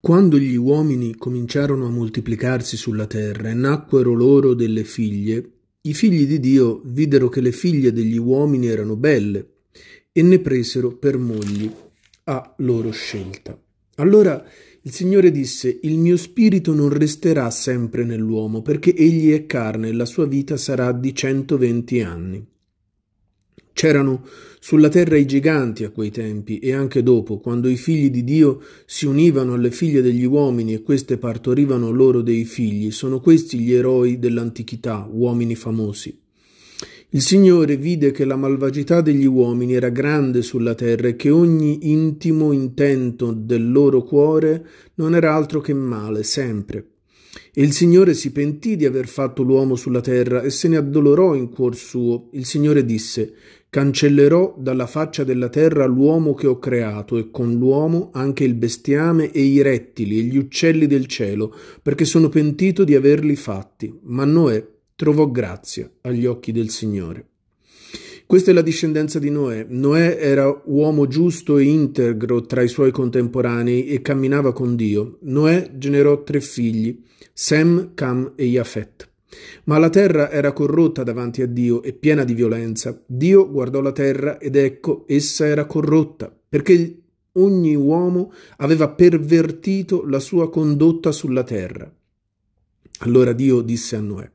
Quando gli uomini cominciarono a moltiplicarsi sulla terra e nacquero loro delle figlie, i figli di Dio videro che le figlie degli uomini erano belle e ne presero per mogli a loro scelta. Allora il Signore disse, il mio spirito non resterà sempre nell'uomo, perché egli è carne e la sua vita sarà di centoventi anni. C'erano sulla terra i giganti a quei tempi e anche dopo, quando i figli di Dio si univano alle figlie degli uomini e queste partorivano loro dei figli, sono questi gli eroi dell'antichità, uomini famosi. Il Signore vide che la malvagità degli uomini era grande sulla terra e che ogni intimo intento del loro cuore non era altro che male, sempre. E il Signore si pentì di aver fatto l'uomo sulla terra e se ne addolorò in cuor suo. Il Signore disse Cancellerò dalla faccia della terra l'uomo che ho creato e con l'uomo anche il bestiame e i rettili e gli uccelli del cielo, perché sono pentito di averli fatti. Ma Noè trovò grazia agli occhi del Signore. Questa è la discendenza di Noè. Noè era uomo giusto e integro tra i suoi contemporanei e camminava con Dio. Noè generò tre figli, Sem, Cam e Jafet. Ma la terra era corrotta davanti a Dio e piena di violenza. Dio guardò la terra ed ecco, essa era corrotta, perché ogni uomo aveva pervertito la sua condotta sulla terra. Allora Dio disse a Noè,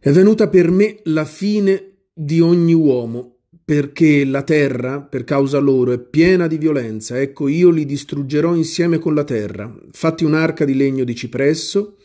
è venuta per me la fine di ogni uomo, perché la terra, per causa loro, è piena di violenza. Ecco, io li distruggerò insieme con la terra. Fatti un'arca di legno di cipresso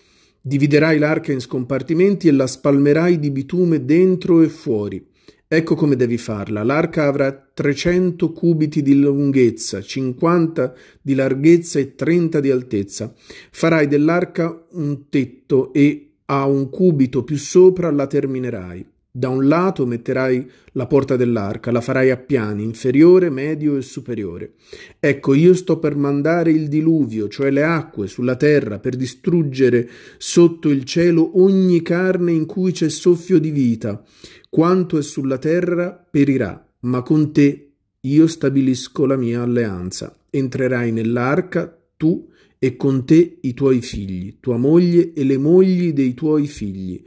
Dividerai l'arca in scompartimenti e la spalmerai di bitume dentro e fuori. Ecco come devi farla. L'arca avrà 300 cubiti di lunghezza, 50 di larghezza e 30 di altezza. Farai dell'arca un tetto e a un cubito più sopra la terminerai. Da un lato metterai la porta dell'arca, la farai a piani, inferiore, medio e superiore. Ecco, io sto per mandare il diluvio, cioè le acque, sulla terra, per distruggere sotto il cielo ogni carne in cui c'è soffio di vita. Quanto è sulla terra perirà, ma con te io stabilisco la mia alleanza. Entrerai nell'arca, tu e con te i tuoi figli, tua moglie e le mogli dei tuoi figli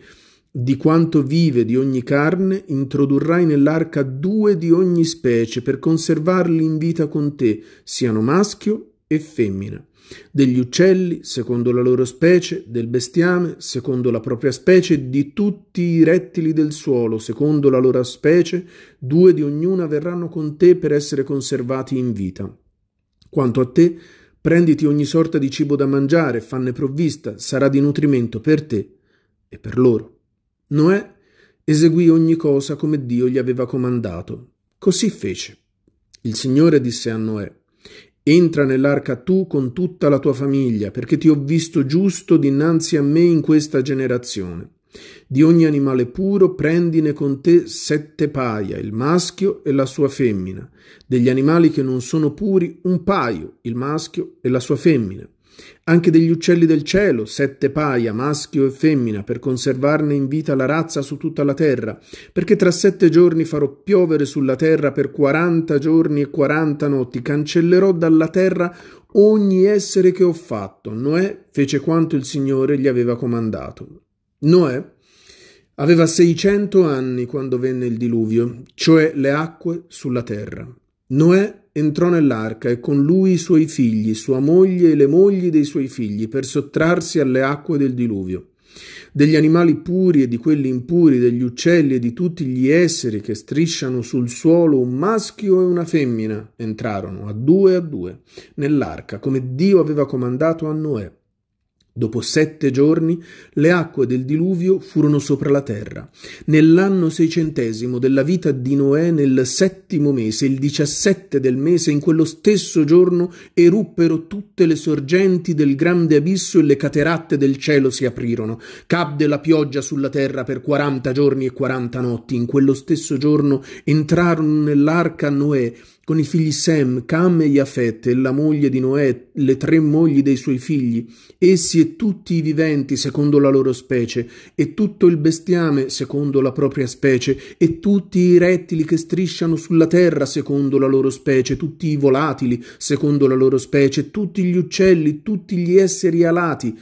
di quanto vive di ogni carne, introdurrai nell'arca due di ogni specie per conservarli in vita con te, siano maschio e femmina. Degli uccelli, secondo la loro specie, del bestiame, secondo la propria specie, di tutti i rettili del suolo, secondo la loro specie, due di ognuna verranno con te per essere conservati in vita. Quanto a te, prenditi ogni sorta di cibo da mangiare, fanne provvista, sarà di nutrimento per te e per loro. Noè eseguì ogni cosa come Dio gli aveva comandato. Così fece. Il Signore disse a Noè, Entra nell'arca tu con tutta la tua famiglia, perché ti ho visto giusto dinanzi a me in questa generazione. Di ogni animale puro prendine con te sette paia, il maschio e la sua femmina. Degli animali che non sono puri, un paio, il maschio e la sua femmina. Anche degli uccelli del cielo, sette paia, maschio e femmina, per conservarne in vita la razza su tutta la terra, perché tra sette giorni farò piovere sulla terra per quaranta giorni e quaranta notti, cancellerò dalla terra ogni essere che ho fatto. Noè fece quanto il Signore gli aveva comandato. Noè aveva seicento anni quando venne il diluvio, cioè le acque sulla terra. Noè entrò nell'arca e con lui i suoi figli, sua moglie e le mogli dei suoi figli, per sottrarsi alle acque del diluvio. Degli animali puri e di quelli impuri, degli uccelli e di tutti gli esseri che strisciano sul suolo un maschio e una femmina entrarono a due a due nell'arca, come Dio aveva comandato a Noè. Dopo sette giorni le acque del diluvio furono sopra la terra. Nell'anno seicentesimo della vita di Noè, nel settimo mese, il diciassette del mese, in quello stesso giorno eruppero tutte le sorgenti del grande abisso e le cateratte del cielo si aprirono. Cadde la pioggia sulla terra per quaranta giorni e quaranta notti. In quello stesso giorno entrarono nell'arca Noè con i figli Sem, Cam e Yafet e la moglie di Noè, le tre mogli dei suoi figli. Essi e tutti i viventi secondo la loro specie, e tutto il bestiame secondo la propria specie, e tutti i rettili che strisciano sulla terra secondo la loro specie, tutti i volatili secondo la loro specie, tutti gli uccelli, tutti gli esseri alati,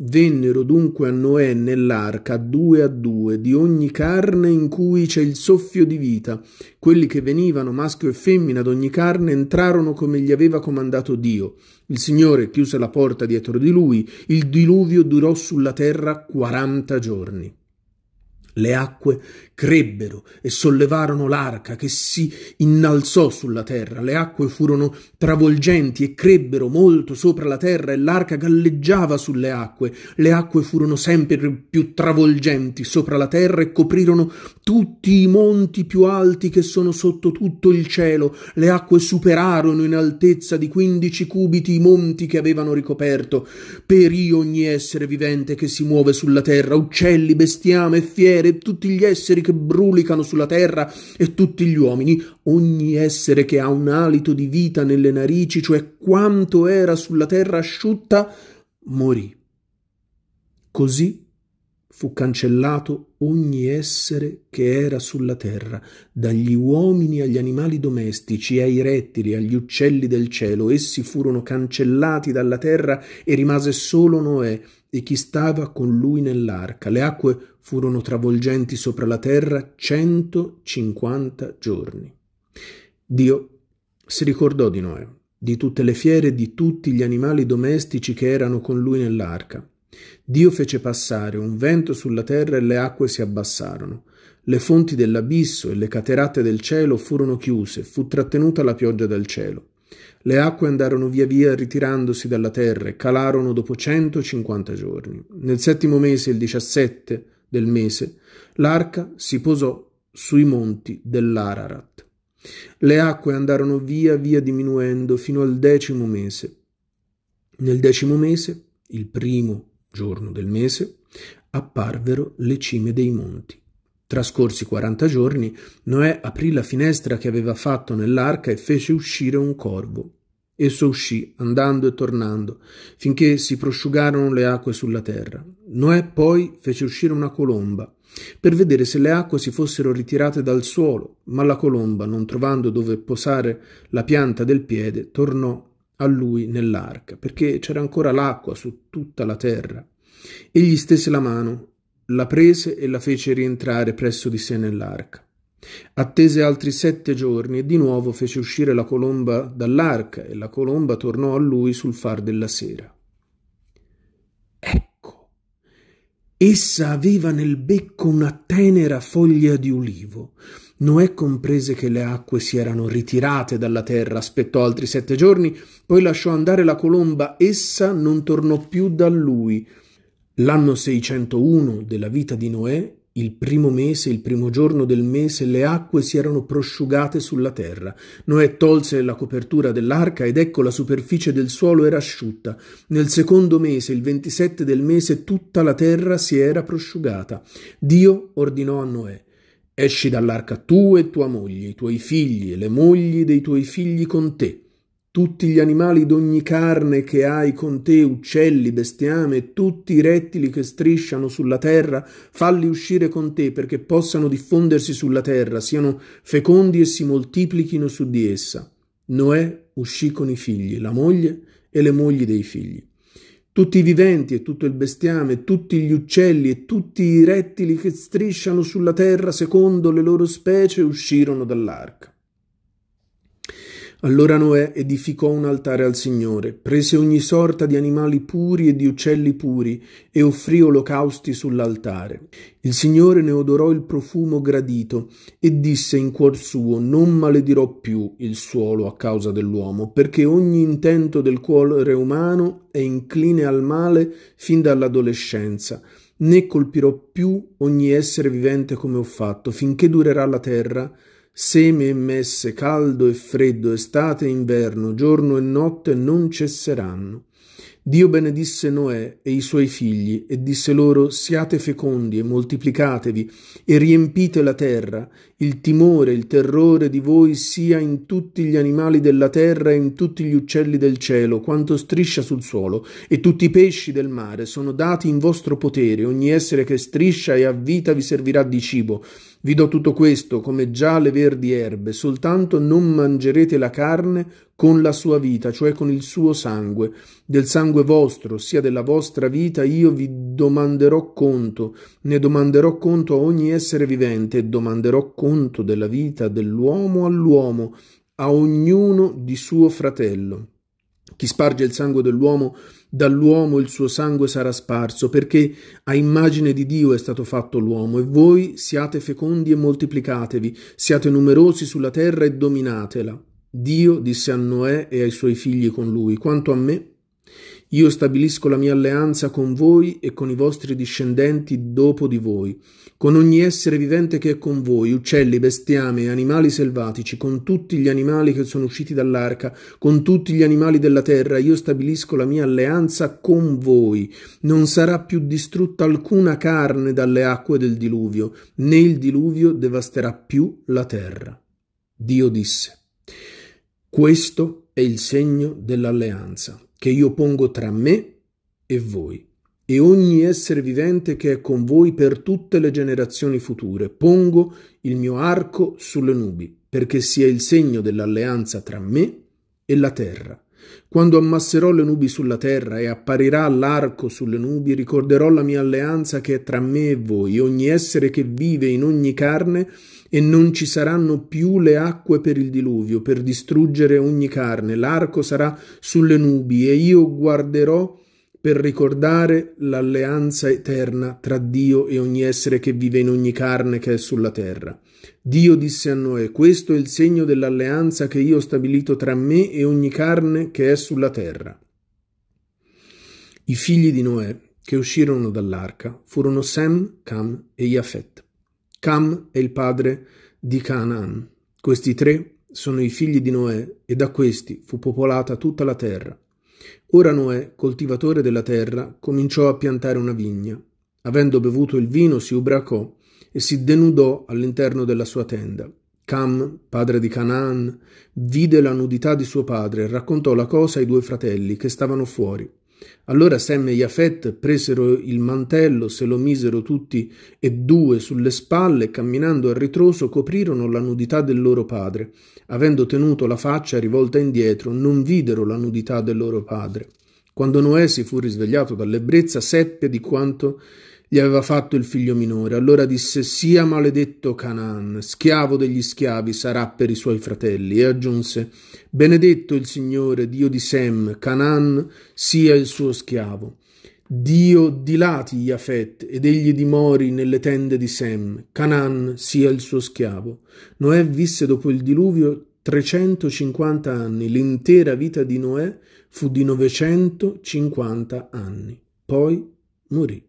Vennero dunque a Noè nell'arca due a due di ogni carne in cui c'è il soffio di vita. Quelli che venivano, maschio e femmina, ad ogni carne, entrarono come gli aveva comandato Dio. Il Signore chiuse la porta dietro di lui. Il diluvio durò sulla terra quaranta giorni. Le acque crebbero e sollevarono l'arca che si innalzò sulla terra. Le acque furono travolgenti e crebbero molto sopra la terra e l'arca galleggiava sulle acque. Le acque furono sempre più travolgenti sopra la terra e coprirono tutti i monti più alti che sono sotto tutto il cielo. Le acque superarono in altezza di quindici cubiti i monti che avevano ricoperto. Perì ogni essere vivente che si muove sulla terra, uccelli, bestiame fiere e tutti gli esseri che brulicano sulla terra e tutti gli uomini, ogni essere che ha un alito di vita nelle narici, cioè quanto era sulla terra asciutta, morì. Così fu cancellato ogni essere che era sulla terra, dagli uomini agli animali domestici, ai rettili, agli uccelli del cielo. Essi furono cancellati dalla terra e rimase solo Noè, e chi stava con lui nell'arca. Le acque furono travolgenti sopra la terra 150 giorni. Dio si ricordò di Noè, di tutte le fiere, e di tutti gli animali domestici che erano con lui nell'arca. Dio fece passare un vento sulla terra e le acque si abbassarono. Le fonti dell'abisso e le caterate del cielo furono chiuse, fu trattenuta la pioggia dal cielo. Le acque andarono via via ritirandosi dalla terra e calarono dopo 150 giorni. Nel settimo mese, il 17 del mese, l'arca si posò sui monti dell'Ararat. Le acque andarono via via diminuendo fino al decimo mese. Nel decimo mese, il primo giorno del mese, apparvero le cime dei monti. Trascorsi 40 giorni, Noè aprì la finestra che aveva fatto nell'arca e fece uscire un corvo. Esso uscì, andando e tornando, finché si prosciugarono le acque sulla terra. Noè poi fece uscire una colomba, per vedere se le acque si fossero ritirate dal suolo, ma la colomba, non trovando dove posare la pianta del piede, tornò a lui nell'arca, perché c'era ancora l'acqua su tutta la terra. Egli stese la mano la prese e la fece rientrare presso di sé nell'arca. Attese altri sette giorni e di nuovo fece uscire la colomba dall'arca e la colomba tornò a lui sul far della sera. Ecco, essa aveva nel becco una tenera foglia di ulivo. Noè comprese che le acque si erano ritirate dalla terra, aspettò altri sette giorni, poi lasciò andare la colomba, essa non tornò più da lui L'anno 601 della vita di Noè, il primo mese, il primo giorno del mese, le acque si erano prosciugate sulla terra. Noè tolse la copertura dell'arca ed ecco la superficie del suolo era asciutta. Nel secondo mese, il 27 del mese, tutta la terra si era prosciugata. Dio ordinò a Noè. Esci dall'arca tu e tua moglie, i tuoi figli e le mogli dei tuoi figli con te tutti gli animali d'ogni carne che hai con te, uccelli, bestiame, tutti i rettili che strisciano sulla terra, falli uscire con te perché possano diffondersi sulla terra, siano fecondi e si moltiplichino su di essa. Noè uscì con i figli, la moglie e le mogli dei figli. Tutti i viventi e tutto il bestiame, tutti gli uccelli e tutti i rettili che strisciano sulla terra secondo le loro specie uscirono dall'arca. Allora Noè edificò un altare al Signore, prese ogni sorta di animali puri e di uccelli puri e offrì olocausti sull'altare. Il Signore ne odorò il profumo gradito e disse in cuor suo Non maledirò più il suolo a causa dell'uomo, perché ogni intento del cuore umano è incline al male fin dall'adolescenza né colpirò più ogni essere vivente come ho fatto, finché durerà la terra, Seme e messe, caldo e freddo, estate e inverno, giorno e notte non cesseranno. Dio benedisse Noè e i suoi figli e disse loro Siate fecondi e moltiplicatevi e riempite la terra il timore, il terrore di voi sia in tutti gli animali della terra e in tutti gli uccelli del cielo, quanto striscia sul suolo, e tutti i pesci del mare sono dati in vostro potere, ogni essere che striscia e ha vita vi servirà di cibo. Vi do tutto questo, come già le verdi erbe, soltanto non mangerete la carne con la sua vita, cioè con il suo sangue. Del sangue vostro, sia della vostra vita, io vi domanderò conto, ne domanderò conto a ogni essere vivente, e domanderò conto conto della vita dell'uomo all'uomo, a ognuno di suo fratello. Chi sparge il sangue dell'uomo, dall'uomo il suo sangue sarà sparso, perché a immagine di Dio è stato fatto l'uomo, e voi siate fecondi e moltiplicatevi, siate numerosi sulla terra e dominatela. Dio disse a Noè e ai suoi figli con lui, quanto a me, io stabilisco la mia alleanza con voi e con i vostri discendenti dopo di voi, con ogni essere vivente che è con voi, uccelli, bestiame, animali selvatici, con tutti gli animali che sono usciti dall'arca, con tutti gli animali della terra, io stabilisco la mia alleanza con voi. Non sarà più distrutta alcuna carne dalle acque del diluvio, né il diluvio devasterà più la terra. Dio disse, questo è il segno dell'alleanza che io pongo tra me e voi e ogni essere vivente che è con voi per tutte le generazioni future. Pongo il mio arco sulle nubi, perché sia il segno dell'alleanza tra me e la terra. Quando ammasserò le nubi sulla terra e apparirà l'arco sulle nubi, ricorderò la mia alleanza che è tra me e voi, ogni essere che vive in ogni carne, e non ci saranno più le acque per il diluvio, per distruggere ogni carne. L'arco sarà sulle nubi, e io guarderò per ricordare l'alleanza eterna tra Dio e ogni essere che vive in ogni carne che è sulla terra. Dio disse a Noè, questo è il segno dell'alleanza che io ho stabilito tra me e ogni carne che è sulla terra. I figli di Noè che uscirono dall'arca furono Sem, Cam e Jafet. Cam è il padre di Canaan. Questi tre sono i figli di Noè e da questi fu popolata tutta la terra. Ora Noè, coltivatore della terra, cominciò a piantare una vigna. Avendo bevuto il vino si ubracò e si denudò all'interno della sua tenda. Cam, padre di Canaan, vide la nudità di suo padre e raccontò la cosa ai due fratelli che stavano fuori. Allora Sem e Jafet presero il mantello, se lo misero tutti e due sulle spalle e camminando a ritroso coprirono la nudità del loro padre. Avendo tenuto la faccia rivolta indietro, non videro la nudità del loro padre. Quando Noè si fu risvegliato dall'ebbrezza, seppe di quanto gli aveva fatto il figlio minore. Allora disse: Sia maledetto Canaan, schiavo degli schiavi sarà per i suoi fratelli. E aggiunse: Benedetto il Signore, Dio di Sem, Canaan sia il suo schiavo. Dio dilati Jafet ed egli dimori nelle tende di Sem, Canaan sia il suo schiavo. Noè visse dopo il diluvio 350 anni, l'intera vita di Noè fu di 950 anni. Poi morì.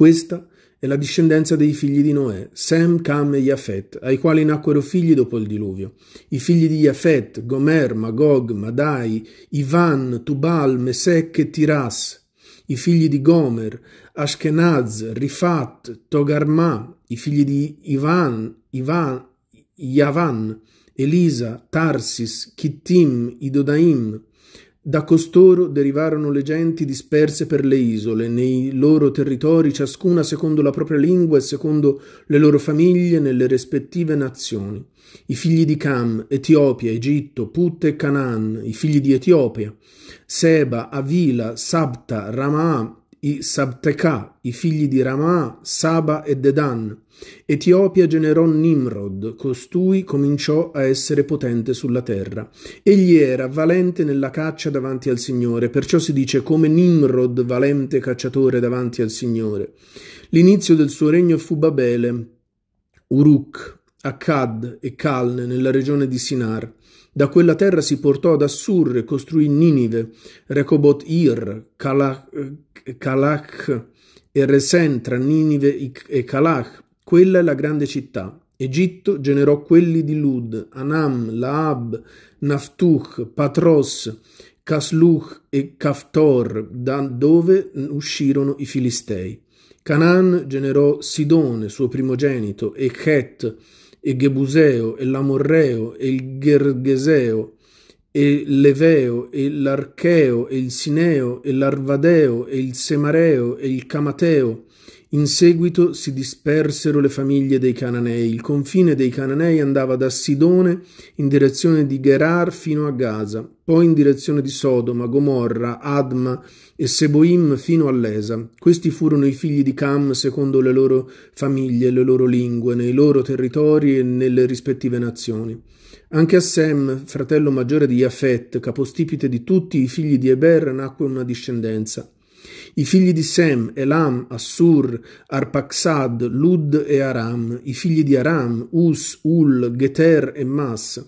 Questa è la discendenza dei figli di Noè, Sem, Cam e Jafet, ai quali nacquero figli dopo il diluvio. I figli di Jafet, Gomer, Magog, Madai, Ivan, Tubal, Mesek e Tiras. I figli di Gomer, Ashkenaz, Rifat, Togarma. I figli di Ivan, Ivan, Yavan, Elisa, Tarsis, Kittim, Idodaim. Da costoro derivarono le genti disperse per le isole, nei loro territori, ciascuna secondo la propria lingua e secondo le loro famiglie nelle rispettive nazioni. I figli di Cam, Etiopia, Egitto, Put e Canaan, i figli di Etiopia, Seba, Avila, Sabta, Ramaa, i Sabteca, i figli di Ramah, Saba e Dedan. Etiopia generò Nimrod, costui cominciò a essere potente sulla terra. Egli era valente nella caccia davanti al Signore, perciò si dice come Nimrod valente cacciatore davanti al Signore. L'inizio del suo regno fu Babele, Uruk, Akkad e Calne nella regione di Sinar. Da quella terra si portò ad Assur e costruì Ninive, Recobot Ir, Kala, Calach e Resen tra Ninive e Calach. Quella è la grande città. Egitto generò quelli di Lud, Anam, Laab, Naftuch, Patros, Casluch e Caftor, da dove uscirono i Filistei. Canaan generò Sidone, suo primogenito, e Chet, e Gebuseo, e l'Amorreo, e il Gergeseo, e l'Eveo e l'Archeo e il Sineo e l'Arvadeo e il Semareo e il Camateo. In seguito si dispersero le famiglie dei Cananei. Il confine dei Cananei andava da Sidone in direzione di Gerar fino a Gaza, poi in direzione di Sodoma, Gomorra, Adma e Seboim fino all'Esa. Questi furono i figli di Cam secondo le loro famiglie, le loro lingue, nei loro territori e nelle rispettive nazioni. Anche a Sem, fratello maggiore di Jafet, capostipite di tutti i figli di Eber, nacque una discendenza. I figli di Sem, Elam, Assur, Arpaxad, Lud e Aram, i figli di Aram, Us, Ul, Geter e Mas.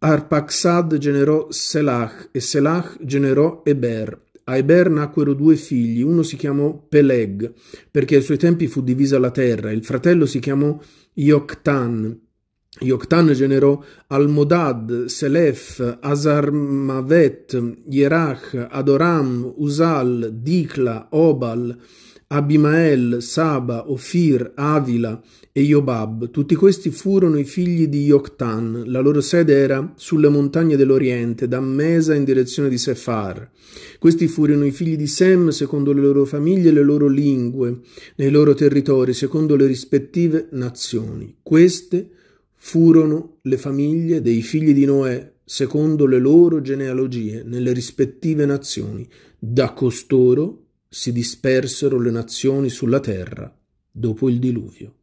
Arpaxad generò Selach e Selach generò Eber. A Eber nacquero due figli, uno si chiamò Peleg, perché ai suoi tempi fu divisa la terra, il fratello si chiamò Yoctan, Yoktan generò Almodad, Selef, Azarmavet, Yerach, Adoram, Uzal, Dikla, Obal, Abimael, Saba, Ophir, Avila e Jobab. Tutti questi furono i figli di Yoktan. La loro sede era sulle montagne dell'Oriente, da Mesa in direzione di Sefar. Questi furono i figli di Sem secondo le loro famiglie e le loro lingue, nei loro territori, secondo le rispettive nazioni. Queste furono le famiglie dei figli di Noè secondo le loro genealogie nelle rispettive nazioni. Da costoro si dispersero le nazioni sulla terra dopo il diluvio.